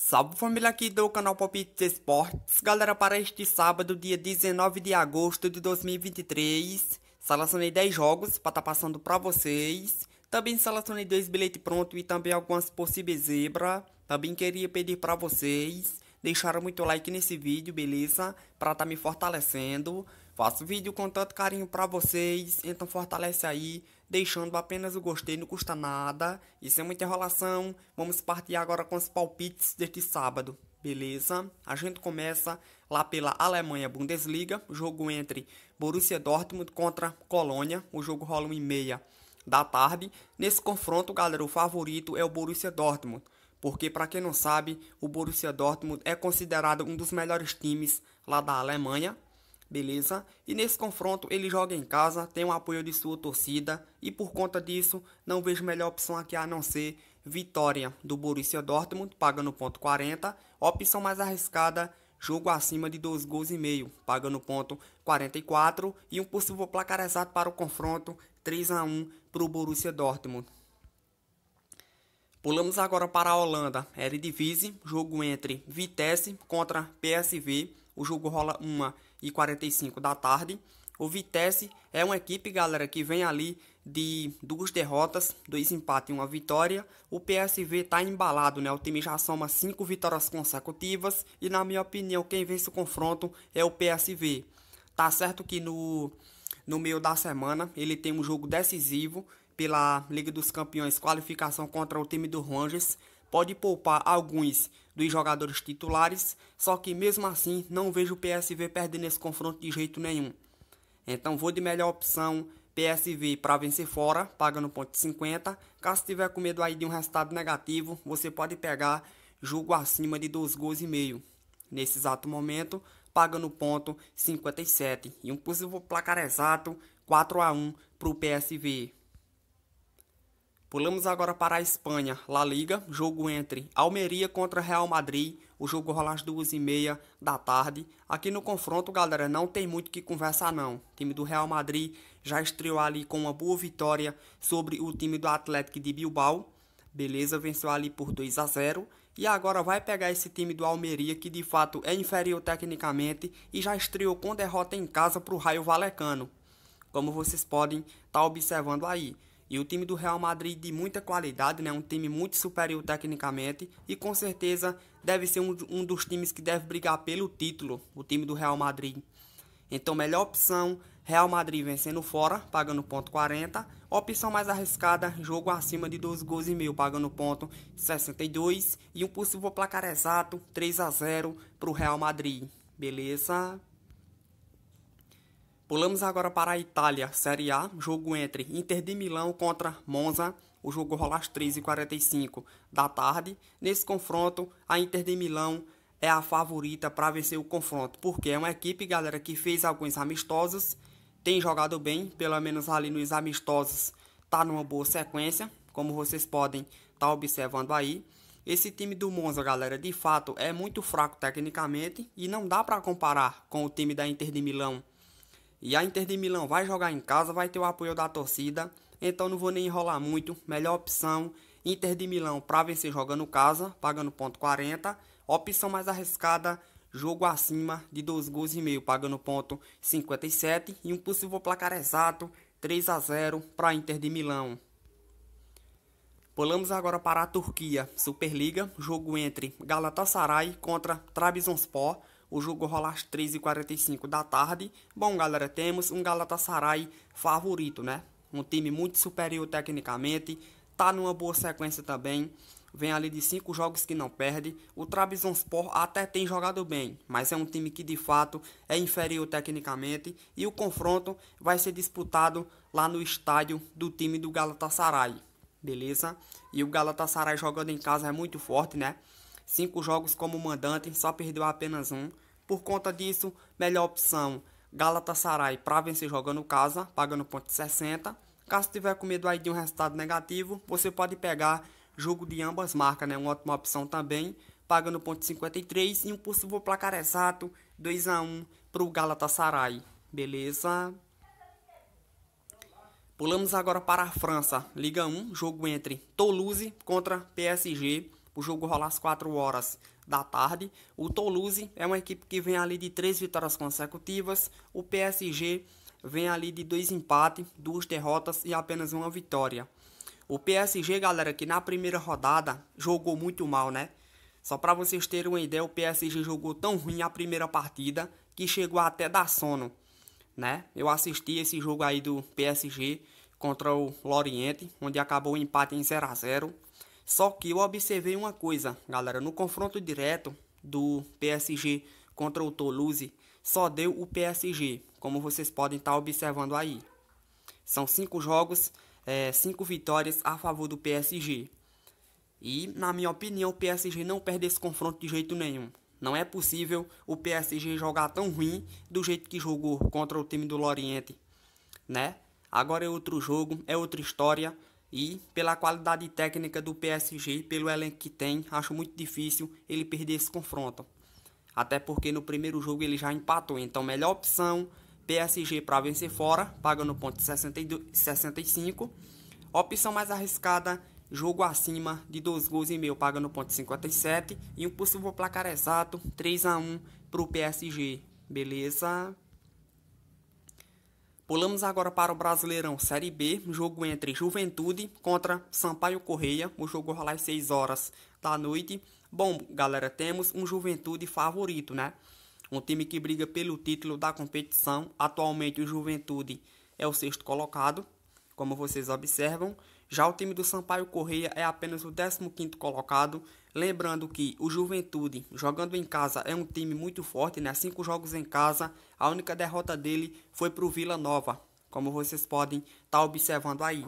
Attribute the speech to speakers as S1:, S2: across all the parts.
S1: Salve família aqui do canal Palpites Esportes, galera, para este sábado, dia 19 de agosto de 2023, selecionei 10 jogos para estar tá passando para vocês, também selecionei dois bilhetes pronto e também algumas possíveis zebra, também queria pedir para vocês deixar muito like nesse vídeo, beleza? Para estar tá me fortalecendo, faço vídeo com tanto carinho para vocês, então fortalece aí, deixando apenas o gostei, não custa nada. E sem é uma interrolação, vamos partir agora com os palpites deste sábado, beleza? A gente começa lá pela Alemanha Bundesliga, jogo entre Borussia Dortmund contra Colônia. O jogo rola 1 e meia da tarde. Nesse confronto, galera, o favorito é o Borussia Dortmund. Porque, para quem não sabe, o Borussia Dortmund é considerado um dos melhores times lá da Alemanha beleza? E nesse confronto ele joga em casa, tem o apoio de sua torcida e por conta disso não vejo melhor opção aqui a não ser vitória do Borussia Dortmund, pagando ponto 40, opção mais arriscada, jogo acima de 2 gols e meio, pagando ponto 44 e um possível placar exato para o confronto 3 a 1 para o Borussia Dortmund. Pulamos agora para a Holanda, Eredivisie, jogo entre Vitesse contra PSV, o jogo rola uma e 45 da tarde. O Vitesse é uma equipe, galera, que vem ali de duas derrotas, dois empates e uma vitória. O PSV está embalado, né? O time já soma cinco vitórias consecutivas e, na minha opinião, quem vence o confronto é o PSV. Tá certo que no, no meio da semana ele tem um jogo decisivo pela Liga dos Campeões, qualificação contra o time do Rangers. Pode poupar alguns dos jogadores titulares, só que mesmo assim não vejo o PSV perdendo esse confronto de jeito nenhum. Então vou de melhor opção PSV para vencer fora, pagando 50. Caso tiver com medo aí de um resultado negativo, você pode pegar jogo acima de 2 gols e meio. Nesse exato momento, pagando ponto 57 e um possível placar exato 4 a 1 para o PSV. Pulamos agora para a Espanha, La Liga, jogo entre Almeria contra Real Madrid, o jogo rola às duas e meia da tarde. Aqui no confronto, galera, não tem muito que conversar não. O time do Real Madrid já estreou ali com uma boa vitória sobre o time do Atlético de Bilbao. Beleza, venceu ali por 2 a 0 e agora vai pegar esse time do Almeria que de fato é inferior tecnicamente e já estreou com derrota em casa para o Raio Valecano. Como vocês podem estar tá observando aí. E o time do Real Madrid de muita qualidade, né? Um time muito superior tecnicamente e com certeza deve ser um, um dos times que deve brigar pelo título, o time do Real Madrid. Então, melhor opção, Real Madrid vencendo fora, pagando ponto 40. Opção mais arriscada, jogo acima de 12 gols e meio, pagando ponto 62. E um possível placar exato, 3 a 0 para o Real Madrid. Beleza? Pulamos agora para a Itália, Série A, jogo entre Inter de Milão contra Monza, o jogo rola às 3h45 da tarde. Nesse confronto, a Inter de Milão é a favorita para vencer o confronto, porque é uma equipe, galera, que fez alguns amistosos, tem jogado bem, pelo menos ali nos amistosos, tá numa boa sequência, como vocês podem estar tá observando aí. Esse time do Monza, galera, de fato é muito fraco tecnicamente e não dá para comparar com o time da Inter de Milão e a Inter de Milão vai jogar em casa, vai ter o apoio da torcida. Então não vou nem enrolar muito. Melhor opção: Inter de Milão para vencer jogando casa, pagando ponto 40. Opção mais arriscada: jogo acima de 2 gols e meio, pagando ponto 57. E um possível placar exato: 3 a 0 para Inter de Milão. Pulamos agora para a Turquia, Superliga, jogo entre Galatasaray contra Trabzonspor. O jogo rola às 3h45 da tarde. Bom, galera, temos um Galatasaray favorito, né? Um time muito superior tecnicamente, tá numa boa sequência também. Vem ali de cinco jogos que não perde. O Trabzonspor até tem jogado bem, mas é um time que de fato é inferior tecnicamente e o confronto vai ser disputado lá no estádio do time do Galatasaray. Beleza? E o Galatasaray jogando em casa é muito forte, né? cinco jogos como mandante, só perdeu apenas um. Por conta disso, melhor opção Galatasaray para vencer jogando casa, pagando ponto 60. Caso tiver com medo aí de um resultado negativo, você pode pegar jogo de ambas marcas, né? Uma ótima opção também, pagando ponto 53 e um possível placar exato 2 a 1 para o Galatasaray. Beleza? Pulamos agora para a França, Liga 1, jogo entre Toulouse contra PSG. O jogo rola às 4 horas da tarde. O Toulouse é uma equipe que vem ali de três vitórias consecutivas. O PSG vem ali de dois empates, duas derrotas e apenas uma vitória. O PSG, galera, que na primeira rodada jogou muito mal, né? Só para vocês terem uma ideia, o PSG jogou tão ruim a primeira partida que chegou até dar sono, né? Eu assisti esse jogo aí do PSG contra o Loriente, onde acabou o empate em 0 a 0. Só que eu observei uma coisa, galera, no confronto direto do PSG contra o Toulouse, só deu o PSG, como vocês podem estar tá observando aí. São cinco jogos, é, cinco vitórias a favor do PSG. E, na minha opinião, o PSG não perde esse confronto de jeito nenhum. Não é possível o PSG jogar tão ruim do jeito que jogou contra o time do Loriente, né? Agora é outro jogo, é outra história. E pela qualidade técnica do PSG, pelo elenco que tem, acho muito difícil ele perder esse confronto. Até porque no primeiro jogo ele já empatou, então melhor opção PSG para vencer fora, pagando ponto 62, 65. Opção mais arriscada, jogo acima de 2 gols e meio, pagando ponto 57 e um possível placar exato 3 a 1 para o PSG. Beleza? Pulamos agora para o Brasileirão Série B, jogo entre Juventude contra Sampaio Correia. O jogo rolar às 6 horas da noite. Bom, galera, temos um Juventude favorito, né? Um time que briga pelo título da competição. Atualmente o Juventude é o sexto colocado, como vocês observam. Já o time do Sampaio Correia é apenas o 15 colocado, lembrando que o Juventude, jogando em casa, é um time muito forte, né? Cinco jogos em casa, a única derrota dele foi para o Vila Nova, como vocês podem estar tá observando aí.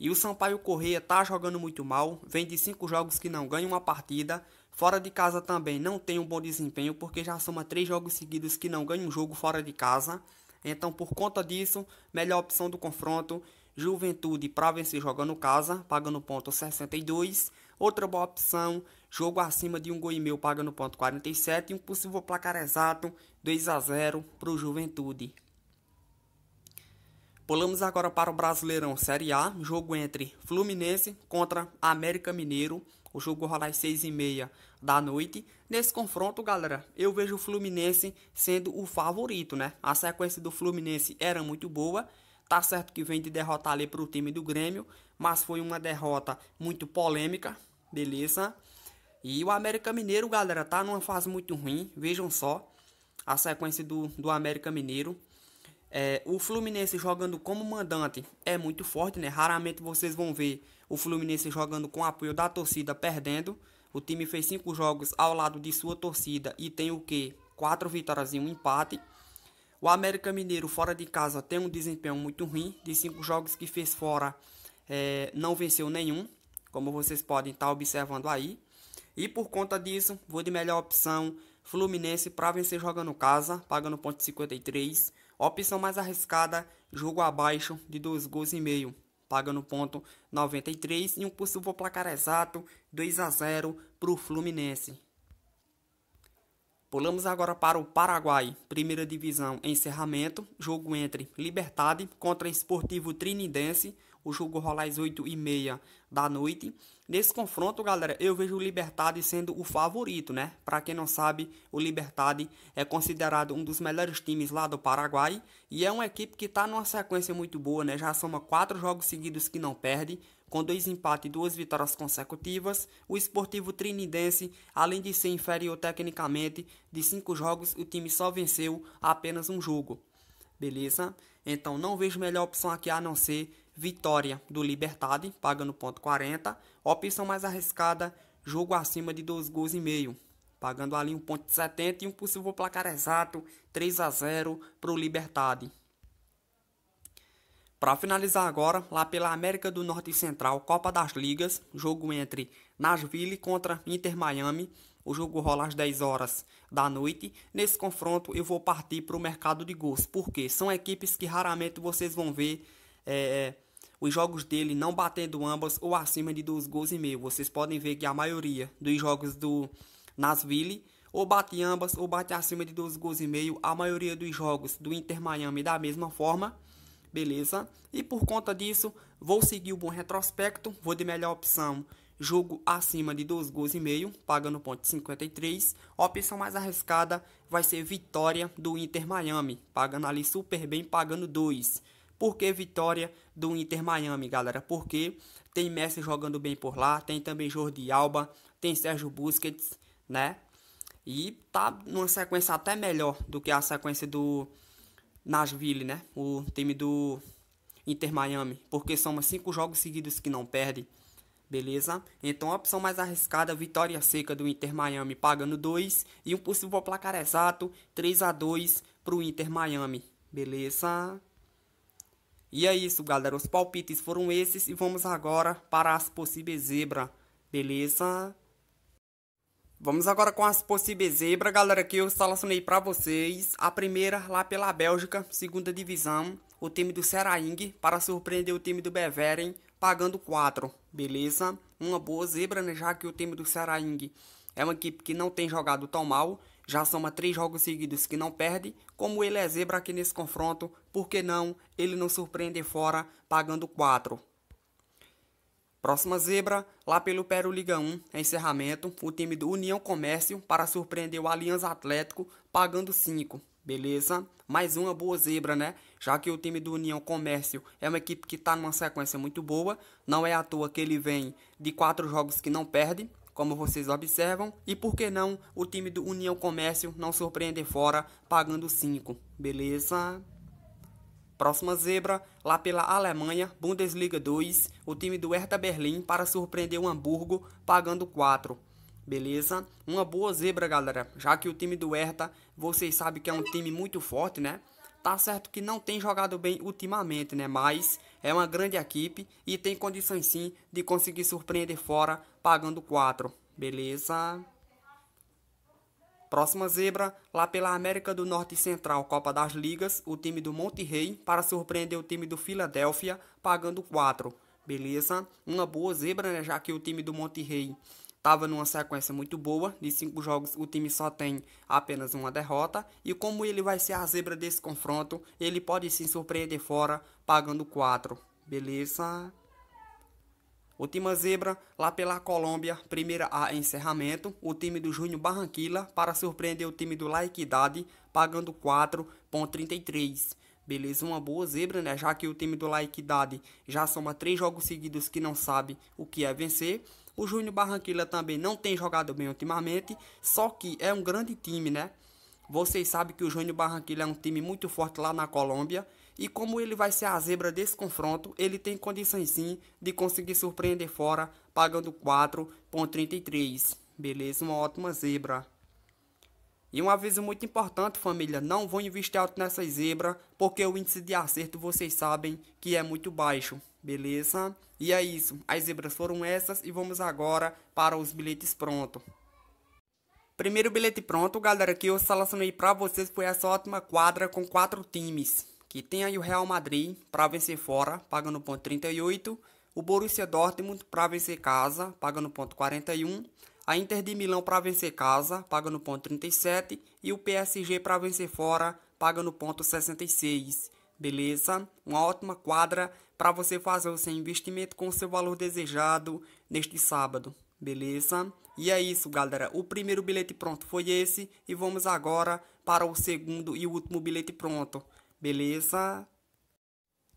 S1: E o Sampaio Correia tá jogando muito mal, vem de cinco jogos que não ganha uma partida, fora de casa também não tem um bom desempenho, porque já soma três jogos seguidos que não ganha um jogo fora de casa. Então, por conta disso, melhor opção do confronto Juventude para vencer jogando casa, pagando ponto 62. Outra boa opção, jogo acima de um gol e meio, pagando ponto 47. E um possível placar exato, 2 a 0 para o Juventude. Pulamos agora para o Brasileirão Série A, jogo entre Fluminense contra América Mineiro. O jogo rola às 6h30 da noite. Nesse confronto, galera, eu vejo o Fluminense sendo o favorito, né? A sequência do Fluminense era muito boa Tá certo que vem de derrotar ali para o time do Grêmio, mas foi uma derrota muito polêmica, beleza? E o América Mineiro, galera, tá numa fase muito ruim, vejam só a sequência do, do América Mineiro. É, o Fluminense jogando como mandante é muito forte, né? Raramente vocês vão ver o Fluminense jogando com apoio da torcida perdendo. O time fez cinco jogos ao lado de sua torcida e tem o que? Quatro vitórias e um empate. O América Mineiro fora de casa tem um desempenho muito ruim. De cinco jogos que fez fora, é, não venceu nenhum, como vocês podem estar observando aí. E por conta disso, vou de melhor opção Fluminense para vencer jogando casa, pagando ponto 53. Opção mais arriscada, jogo abaixo de dois gols e meio, pagando ponto 93 e um possível placar exato 2 a 0 para o Fluminense. Pulamos agora para o Paraguai, primeira divisão, encerramento, jogo entre Libertad contra Esportivo Trinidense, o jogo rola às 8 e meia da noite. Nesse confronto, galera, eu vejo o Libertad sendo o favorito, né? Para quem não sabe, o Libertad é considerado um dos melhores times lá do Paraguai e é uma equipe que tá numa sequência muito boa, né? Já soma quatro jogos seguidos que não perde, com dois empates e duas vitórias consecutivas, o esportivo trinidense, além de ser inferior tecnicamente, de cinco jogos o time só venceu apenas um jogo. Beleza? Então não vejo melhor opção aqui a não ser vitória do Libertad, pagando ponto 40. Opção mais arriscada, jogo acima de dois gols e meio, pagando ali 1.70 e um possível placar exato 3 a 0 para o Libertad. Para finalizar agora, lá pela América do Norte e Central, Copa das Ligas, jogo entre Nashville contra Inter Miami. O jogo rola às 10 horas da noite. Nesse confronto eu vou partir para o mercado de gols, porque são equipes que raramente vocês vão ver é, os jogos dele não batendo ambas ou acima de 2 gols e meio. Vocês podem ver que a maioria dos jogos do Nashville ou bate ambas ou bate acima de 2 gols e meio. A maioria dos jogos do Inter Miami da mesma forma beleza? E por conta disso, vou seguir o bom retrospecto, vou de melhor opção, jogo acima de 2 gols e meio, pagando ponto 53. A opção mais arriscada vai ser vitória do Inter Miami, pagando ali super bem, pagando 2. Por que vitória do Inter Miami, galera? Porque tem Messi jogando bem por lá, tem também Jordi Alba, tem Sérgio Busquets, né? E tá numa sequência até melhor do que a sequência do Nashville, né? O time do Inter Miami. Porque são cinco jogos seguidos que não perde. Beleza? Então a opção mais arriscada, vitória seca do Inter Miami pagando 2 e um possível placar exato 3 a 2 para o Inter Miami. Beleza? E é isso, galera. Os palpites foram esses e vamos agora para as possíveis zebra. Beleza? Vamos agora com as possíveis zebras, galera, que eu selecionei para vocês. A primeira lá pela Bélgica, segunda divisão, o time do Seraing, para surpreender o time do Beveren, pagando 4, beleza? Uma boa zebra, né, já que o time do Seraing é uma equipe que não tem jogado tão mal, já soma 3 jogos seguidos que não perde, como ele é zebra aqui nesse confronto, por que não ele não surpreender fora pagando 4? Próxima zebra, lá pelo Peru Liga 1, é encerramento, o time do União Comércio para surpreender o Aliança Atlético pagando 5. Beleza? Mais uma boa zebra, né? Já que o time do União Comércio é uma equipe que está numa sequência muito boa, não é à toa que ele vem de quatro jogos que não perde, como vocês observam, e por que não o time do União Comércio não surpreender fora pagando 5, beleza? Próxima zebra, lá pela Alemanha, Bundesliga 2, o time do Hertha Berlim para surpreender o Hamburgo pagando 4. Beleza? Uma boa zebra, galera, já que o time do Hertha, vocês sabem que é um time muito forte, né? Tá certo que não tem jogado bem ultimamente, né? Mas é uma grande equipe e tem condições sim de conseguir surpreender fora pagando 4. Beleza? Próxima zebra, lá pela América do Norte Central Copa das Ligas, o time do Monterrey para surpreender o time do Filadélfia, pagando 4. Beleza? Uma boa zebra, né? Já que o time do Monterrey estava numa sequência muito boa. De cinco jogos, o time só tem apenas uma derrota. E como ele vai ser a zebra desse confronto, ele pode se surpreender fora, pagando 4. Beleza? Última zebra, lá pela Colômbia, primeira a encerramento, o time do Júnior Barranquilla para surpreender o time do La Equidade, pagando 4,33. Beleza, uma boa zebra, né? Já que o time do La Equidade já soma três jogos seguidos que não sabe o que é vencer. O Júnior Barranquilla também não tem jogado bem ultimamente, só que é um grande time, né? Vocês sabem que o Júnior Barranquilla é um time muito forte lá na Colômbia e como ele vai ser a zebra desse confronto, ele tem condições sim de conseguir surpreender fora, pagando 4,33. Beleza? Uma ótima zebra. E um aviso muito importante, família, não vão investir alto nessa zebra, porque o índice de acerto vocês sabem que é muito baixo, beleza? E é isso, as zebras foram essas e vamos agora para os bilhetes pronto. Primeiro bilhete pronto, galera, que eu selecionei para vocês foi essa ótima quadra com quatro times que tem aí o Real Madrid para vencer fora, pagando ponto 38, o Borussia Dortmund para vencer casa, pagando ponto 41, a Inter de Milão para vencer casa, pagando ponto 37 e o PSG para vencer fora, pagando ponto 66. Beleza? Uma ótima quadra para você fazer o seu investimento com o seu valor desejado neste sábado. Beleza? E é isso, galera. O primeiro bilhete pronto foi esse e vamos agora para o segundo e último bilhete pronto beleza?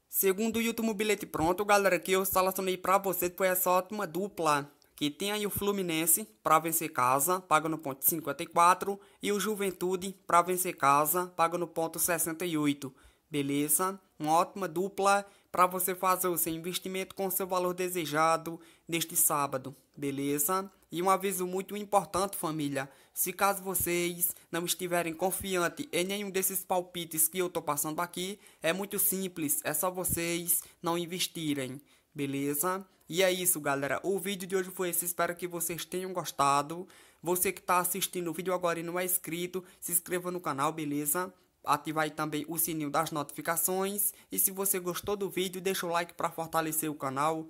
S1: Segundo o último bilhete pronto, galera, que eu selecionei para vocês foi essa ótima dupla. Que tem aí o Fluminense para vencer casa, paga no ponto 54. E o Juventude para vencer casa, paga no ponto 68. Beleza? Uma ótima dupla para você fazer o seu investimento com o seu valor desejado neste sábado. Beleza? E um aviso muito importante, família. Se caso vocês não estiverem confiante em nenhum desses palpites que eu estou passando aqui, é muito simples, é só vocês não investirem, beleza? E é isso, galera. O vídeo de hoje foi esse. Espero que vocês tenham gostado. Você que está assistindo o vídeo agora e não é inscrito, se inscreva no canal, beleza? Ativar também o sininho das notificações. E se você gostou do vídeo, deixa o like para fortalecer o canal